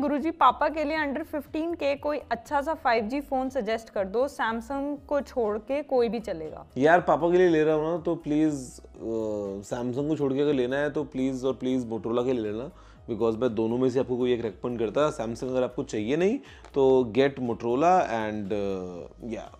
गुरुजी पापा के लिए अंडर 15 के कोई अच्छा सा 5G फोन सजेस्ट कर दो सैमसंग को छोड़ के कोई भी चलेगा यार पापा के लिए ले रहा हूँ ना तो प्लीज सैमसंग को छोड़ के अगर लेना है तो प्लीज और प्लीज मोटोला के ले लेना बिकॉज मैं दोनों में से आपको कोई एक रेकमेंड करता है सैमसंग अगर आपको चाहिए नहीं तो गेट मोटरोला एंड या